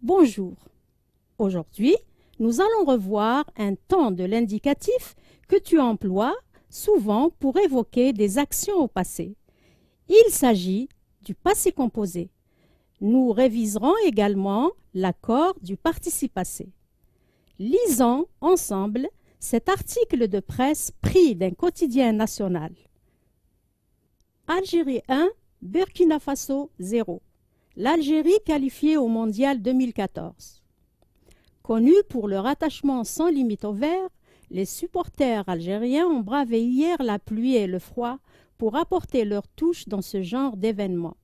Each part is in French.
bonjour. Aujourd'hui, nous allons revoir un temps de l'indicatif que tu emploies souvent pour évoquer des actions au passé. Il s'agit du passé composé. Nous réviserons également l'accord du participe passé. Lisons ensemble cet article de presse pris d'un quotidien national. Algérie 1, Burkina Faso 0. L'Algérie qualifiée au Mondial 2014. Connue pour leur attachement sans limite au vert, les supporters algériens ont bravé hier la pluie et le froid pour apporter leur touche dans ce genre d'événement.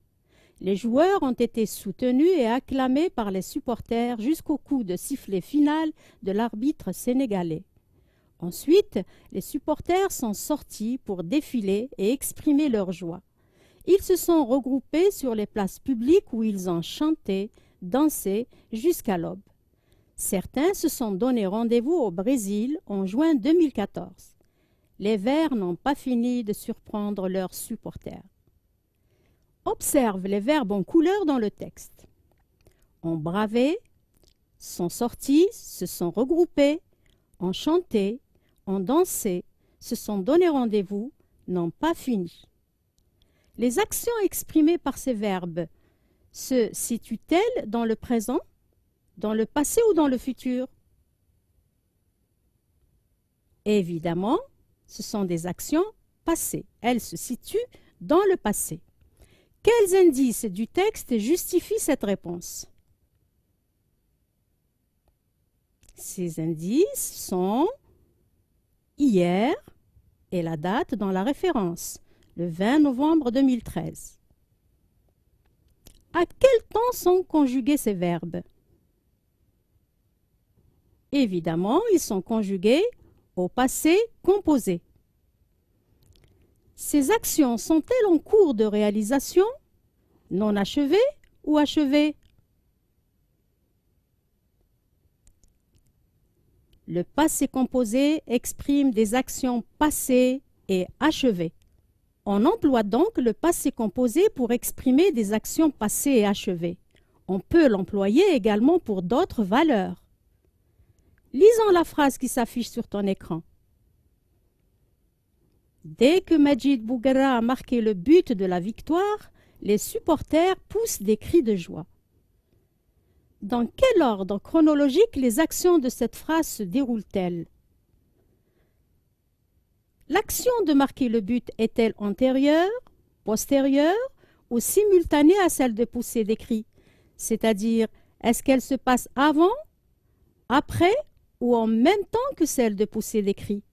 Les joueurs ont été soutenus et acclamés par les supporters jusqu'au coup de sifflet final de l'arbitre sénégalais. Ensuite, les supporters sont sortis pour défiler et exprimer leur joie. Ils se sont regroupés sur les places publiques où ils ont chanté, dansé jusqu'à l'aube. Certains se sont donné rendez-vous au Brésil en juin 2014. Les Verts n'ont pas fini de surprendre leurs supporters. Observe les verbes en couleur dans le texte. Ont bravé, sont sortis, se sont regroupés, ont chanté, ont dansé, se sont donné rendez-vous, n'ont pas fini les actions exprimées par ces verbes se situent-elles dans le présent, dans le passé ou dans le futur Évidemment, ce sont des actions passées. Elles se situent dans le passé. Quels indices du texte justifient cette réponse Ces indices sont hier et la date dans la référence le 20 novembre 2013. À quel temps sont conjugués ces verbes Évidemment, ils sont conjugués au passé composé. Ces actions sont-elles en cours de réalisation, non achevées ou achevées Le passé composé exprime des actions passées et achevées. On emploie donc le passé composé pour exprimer des actions passées et achevées. On peut l'employer également pour d'autres valeurs. Lisons la phrase qui s'affiche sur ton écran. Dès que Majid Bougara a marqué le but de la victoire, les supporters poussent des cris de joie. Dans quel ordre chronologique les actions de cette phrase se déroulent-elles L'action de marquer le but est-elle antérieure, postérieure ou simultanée à celle de pousser des cris C'est-à-dire, est-ce qu'elle se passe avant, après ou en même temps que celle de pousser des cris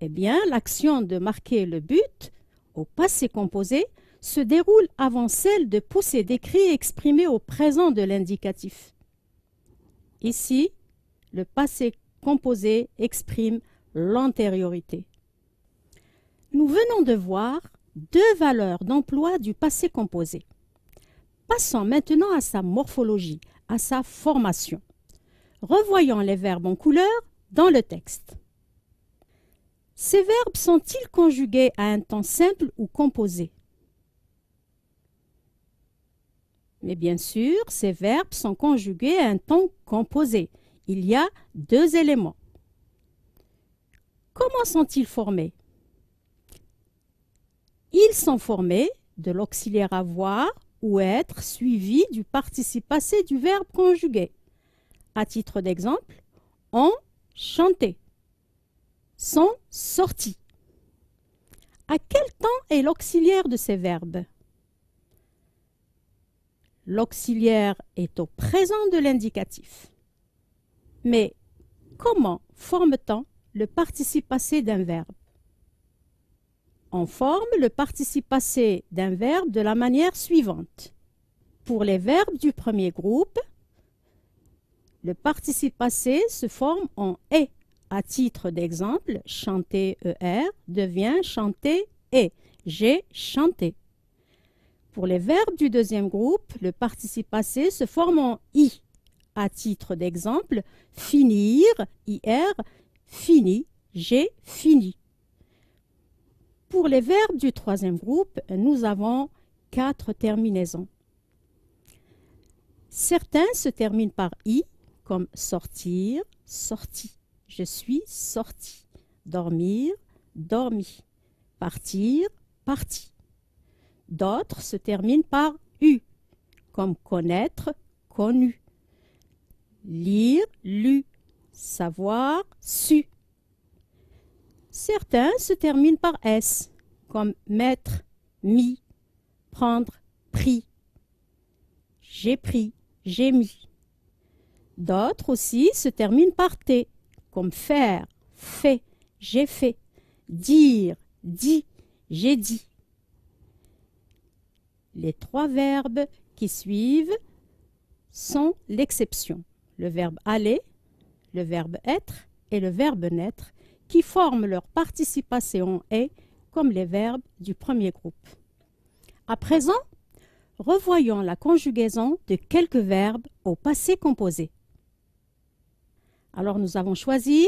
Eh bien, l'action de marquer le but au passé composé se déroule avant celle de pousser des cris exprimés au présent de l'indicatif. Ici, le passé composé exprime l'antériorité. Nous venons de voir deux valeurs d'emploi du passé composé. Passons maintenant à sa morphologie, à sa formation. Revoyons les verbes en couleur dans le texte. Ces verbes sont-ils conjugués à un temps simple ou composé Mais bien sûr, ces verbes sont conjugués à un temps composé. Il y a deux éléments. Comment sont-ils formés Ils sont formés de l'auxiliaire avoir ou être suivi du participe passé du verbe conjugué. À titre d'exemple, ont chanté, sont sortis. À quel temps est l'auxiliaire de ces verbes L'auxiliaire est au présent de l'indicatif. Mais comment forme-t-on le participe passé d'un verbe. On forme le participe passé d'un verbe de la manière suivante. Pour les verbes du premier groupe, le participe passé se forme en « et ». À titre d'exemple, chanter ER devient chanter et. J'ai chanté. Pour les verbes du deuxième groupe, le participe passé se forme en i. À titre d'exemple, finir, ir, fini, j'ai fini. Pour les verbes du troisième groupe, nous avons quatre terminaisons. Certains se terminent par i, comme sortir, sorti. Je suis sorti. Dormir, dormi. Partir, parti. D'autres se terminent par u, comme connaître, connu. Lire, lu savoir, su. Certains se terminent par S, comme mettre, mis, prendre, pris. J'ai pris, j'ai mis. D'autres aussi se terminent par T, comme faire, fait, j'ai fait, dire, dit, j'ai dit. Les trois verbes qui suivent sont l'exception. Le verbe aller, le verbe être et le verbe naître, qui forment leur participation et comme les verbes du premier groupe. À présent, revoyons la conjugaison de quelques verbes au passé composé. Alors nous avons choisi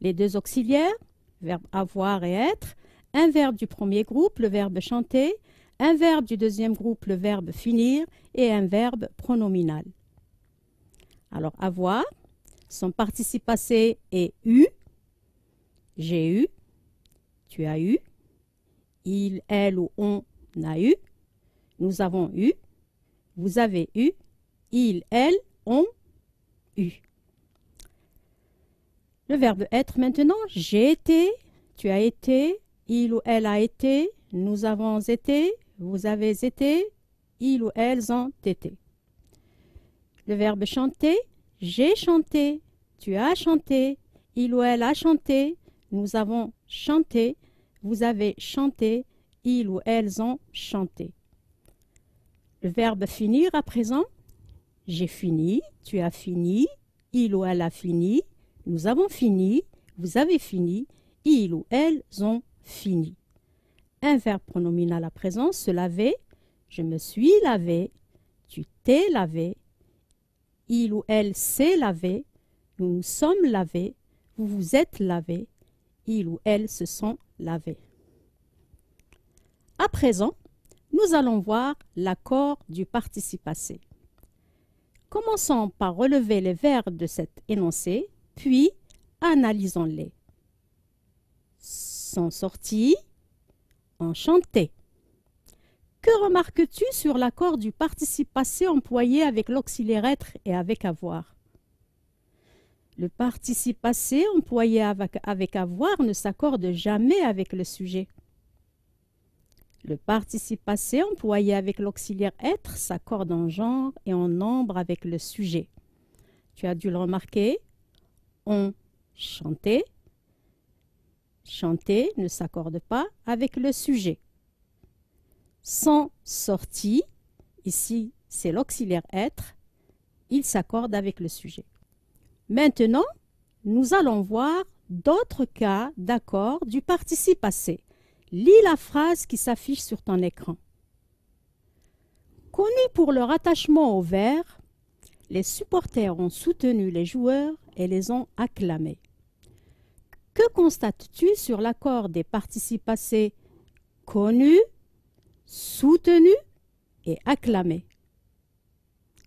les deux auxiliaires, verbe avoir et être, un verbe du premier groupe, le verbe chanter, un verbe du deuxième groupe, le verbe finir, et un verbe pronominal. Alors avoir, son participe passé est eu. J'ai eu. Tu as eu. Il, elle ou on a eu. Nous avons eu. Vous avez eu. Il, elle, ont eu. Le verbe être maintenant, j'ai été, tu as été, il ou elle a été, nous avons été, vous avez été, ils ou elles ont été. Le verbe chanter, j'ai chanté, tu as chanté, il ou elle a chanté, nous avons chanté, vous avez chanté, ils ou elles ont chanté. Le verbe finir à présent. J'ai fini, tu as fini, il ou elle a fini, nous avons fini, vous avez fini, ils ou elles ont fini. Un verbe pronominal à présent, se laver, je me suis lavé, tu t'es lavé, il ou elle s'est lavé, nous nous sommes lavés, vous vous êtes lavés, il ou elle se sont lavés. À présent, nous allons voir l'accord du participe passé. Commençons par relever les verbes de cet énoncé, puis analysons-les. Sont sortis, enchantés que remarques-tu sur l'accord du participe passé employé avec l'auxiliaire être et avec avoir Le participe passé employé avec, avoir ne s'accorde jamais avec le sujet. Le participe passé employé avec l'auxiliaire être s'accorde en genre et en nombre avec le sujet. Tu as dû le remarquer. On chanté. Chanter ne s'accorde pas avec le sujet. Sans sortie, ici c'est l'auxiliaire être, il s'accorde avec le sujet. Maintenant, nous allons voir d'autres cas d'accord du participe passé. Lis la phrase qui s'affiche sur ton écran. Connus pour leur attachement au vert, les supporters ont soutenu les joueurs et les ont acclamés. Que constates-tu sur l'accord des participes passés connus soutenu et acclamé.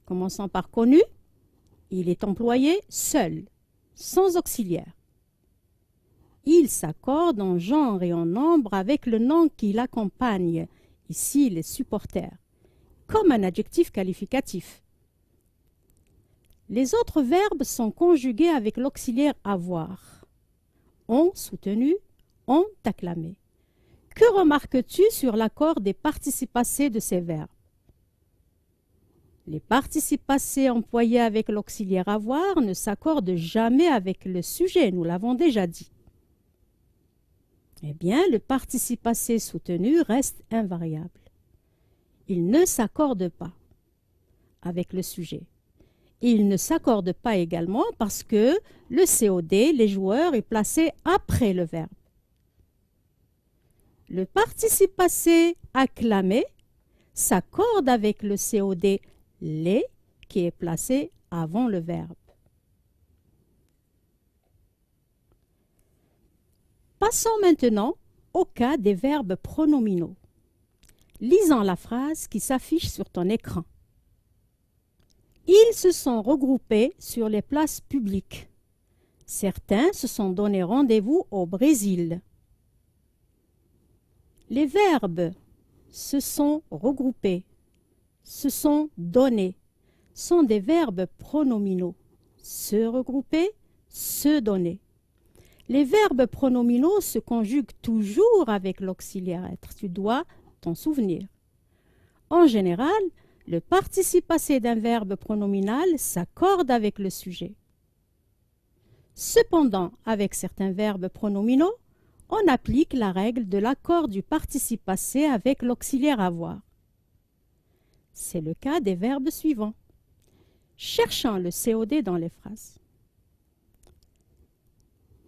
Commençant par connu, il est employé seul, sans auxiliaire. Il s'accorde en genre et en nombre avec le nom qui l'accompagne, ici les supporters, comme un adjectif qualificatif. Les autres verbes sont conjugués avec l'auxiliaire avoir. Ont soutenu, ont acclamé. Que remarques-tu sur l'accord des participacés de ces verbes Les participacés employés avec l'auxiliaire avoir ne s'accordent jamais avec le sujet, nous l'avons déjà dit. Eh bien, le participe soutenu reste invariable. Il ne s'accorde pas avec le sujet. Il ne s'accorde pas également parce que le COD, les joueurs, est placé après le verbe. Le participe passé acclamé s'accorde avec le COD les qui est placé avant le verbe. Passons maintenant au cas des verbes pronominaux. Lisons la phrase qui s'affiche sur ton écran. Ils se sont regroupés sur les places publiques. Certains se sont donné rendez-vous au Brésil. Les verbes se sont regroupés, se sont donnés, sont des verbes pronominaux. Se regrouper, se donner. Les verbes pronominaux se conjuguent toujours avec l'auxiliaire être. Tu dois t'en souvenir. En général, le participe passé d'un verbe pronominal s'accorde avec le sujet. Cependant, avec certains verbes pronominaux, on applique la règle de l'accord du participe passé avec l'auxiliaire avoir. C'est le cas des verbes suivants. Cherchant le COD dans les phrases.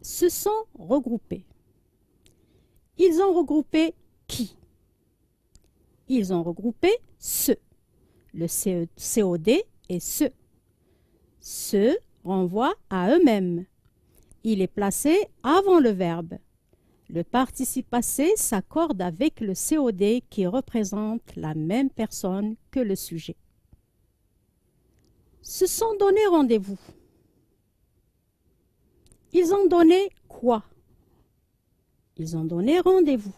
Se sont regroupés. Ils ont regroupé qui Ils ont regroupé ce. Le COD e, est ce. Ce renvoie à eux-mêmes. Il est placé avant le verbe. Le participe passé s'accorde avec le COD qui représente la même personne que le sujet. Se sont donnés rendez-vous. Ils ont donné quoi Ils ont donné rendez-vous.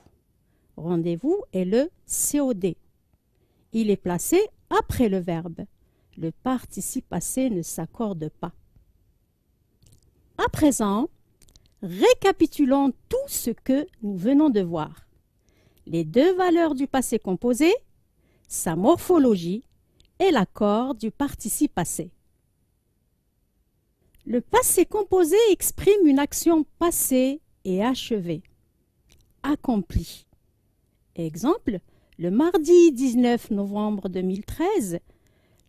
Rendez-vous est le COD. Il est placé après le verbe. Le participe passé ne s'accorde pas. À présent, Récapitulons tout ce que nous venons de voir. Les deux valeurs du passé composé, sa morphologie et l'accord du participe passé. Le passé composé exprime une action passée et achevée, accomplie. Exemple, le mardi 19 novembre 2013,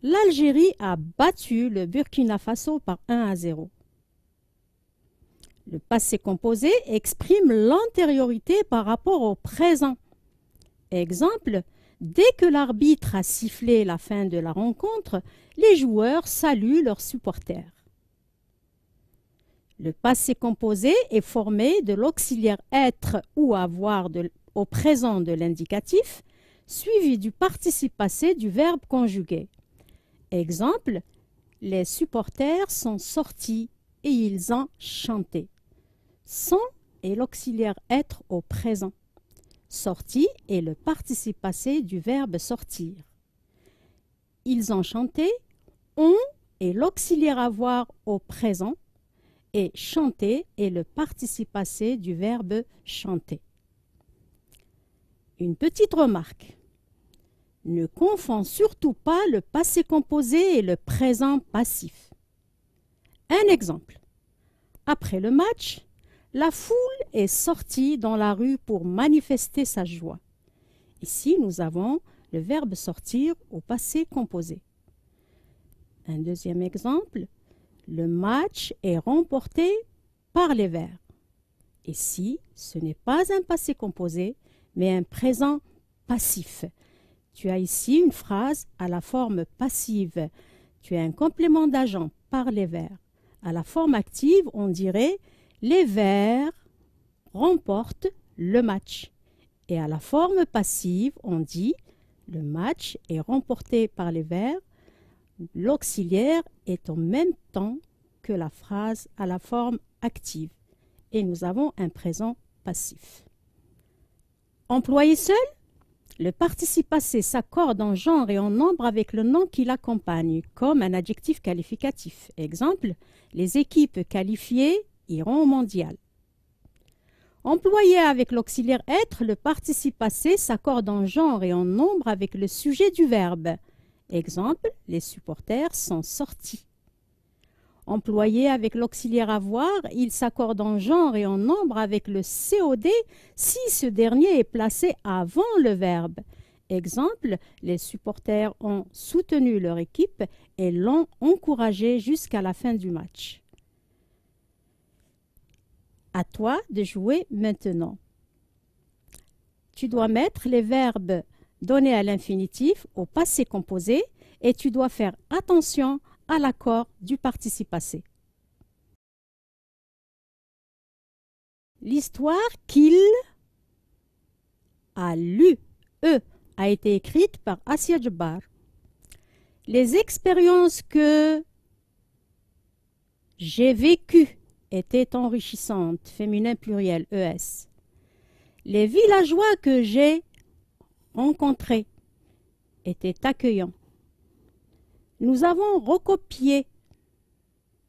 l'Algérie a battu le Burkina Faso par 1 à 0. Le passé composé exprime l'antériorité par rapport au présent. Exemple, dès que l'arbitre a sifflé la fin de la rencontre, les joueurs saluent leurs supporters. Le passé composé est formé de l'auxiliaire être ou avoir au présent de l'indicatif, suivi du participe passé du verbe conjugué. Exemple, les supporters sont sortis et ils ont chanté sont est l'auxiliaire être au présent. Sorti est le participe passé du verbe sortir. Ils ont chanté, on est l'auxiliaire avoir au présent et chanter est le participe passé du verbe chanter. Une petite remarque. Ne confond surtout pas le passé composé et le présent passif. Un exemple. Après le match, la foule est sortie dans la rue pour manifester sa joie. Ici, nous avons le verbe sortir au passé composé. Un deuxième exemple, le match est remporté par les Verts. Ici, ce n'est pas un passé composé, mais un présent passif. Tu as ici une phrase à la forme passive. Tu as un complément d'agent par les Verts. À la forme active, on dirait les Verts remportent le match. Et à la forme passive, on dit le match est remporté par les Verts. L'auxiliaire est en même temps que la phrase à la forme active. Et nous avons un présent passif. Employé seul, le participe passé s'accorde en genre et en nombre avec le nom qui l'accompagne, comme un adjectif qualificatif. Exemple, les équipes qualifiées au mondial. Employé avec l'auxiliaire être, le participe passé s'accorde en genre et en nombre avec le sujet du verbe. Exemple, les supporters sont sortis. Employé avec l'auxiliaire avoir, il s'accorde en genre et en nombre avec le COD si ce dernier est placé avant le verbe. Exemple, les supporters ont soutenu leur équipe et l'ont encouragé jusqu'à la fin du match. À toi de jouer maintenant. Tu dois mettre les verbes donnés à l'infinitif au passé composé et tu dois faire attention à l'accord du participe passé. L'histoire qu'il a lu, e a été écrite par Asia Jabbar. Les expériences que j'ai vécues était enrichissante, féminin pluriel, ES. Les villageois que j'ai rencontrés étaient accueillants. Nous avons recopié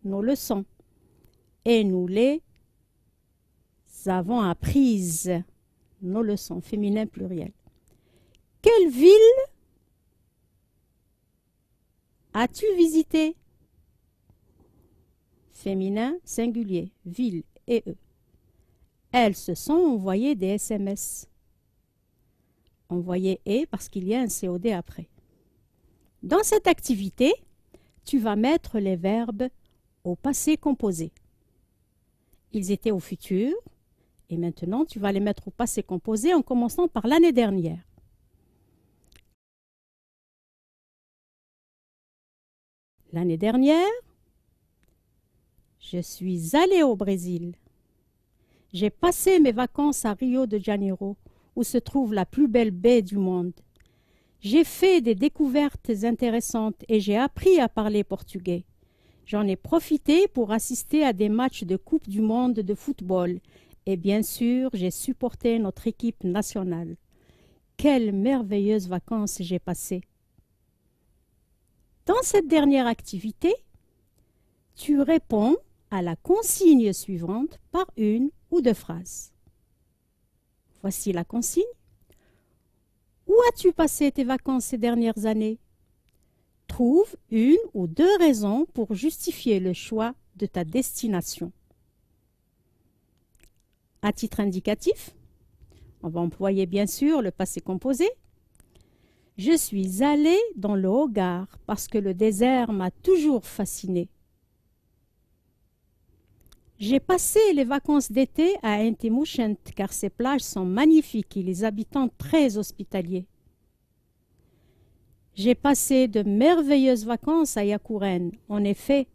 nos leçons et nous les avons apprises, nos leçons, féminin pluriel. Quelle ville as-tu visitée? féminin singulier, ville et eux. Elles se sont envoyées des SMS. Envoyées et parce qu'il y a un COD après. Dans cette activité, tu vas mettre les verbes au passé composé. Ils étaient au futur et maintenant tu vas les mettre au passé composé en commençant par l'année dernière. L'année dernière, je suis allé au Brésil. J'ai passé mes vacances à Rio de Janeiro, où se trouve la plus belle baie du monde. J'ai fait des découvertes intéressantes et j'ai appris à parler portugais. J'en ai profité pour assister à des matchs de Coupe du monde de football et bien sûr, j'ai supporté notre équipe nationale. Quelles merveilleuses vacances j'ai passées. Dans cette dernière activité, tu réponds à la consigne suivante par une ou deux phrases. Voici la consigne. Où as-tu passé tes vacances ces dernières années Trouve une ou deux raisons pour justifier le choix de ta destination. À titre indicatif, on va employer bien sûr le passé composé. Je suis allé dans le Hogar parce que le désert m'a toujours fasciné. J'ai passé les vacances d'été à Intimouchent car ces plages sont magnifiques et les habitants très hospitaliers. J'ai passé de merveilleuses vacances à Yakouren. En effet,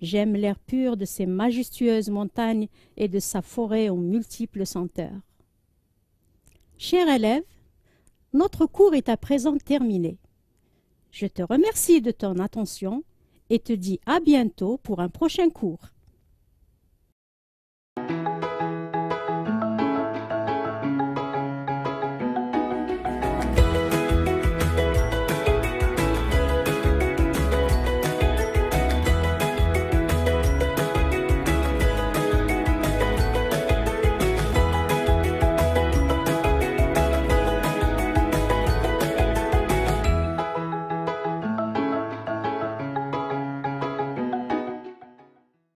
j'aime l'air pur de ces majestueuses montagnes et de sa forêt aux multiples senteurs. Chers élèves, notre cours est à présent terminé. Je te remercie de ton attention et te dis à bientôt pour un prochain cours.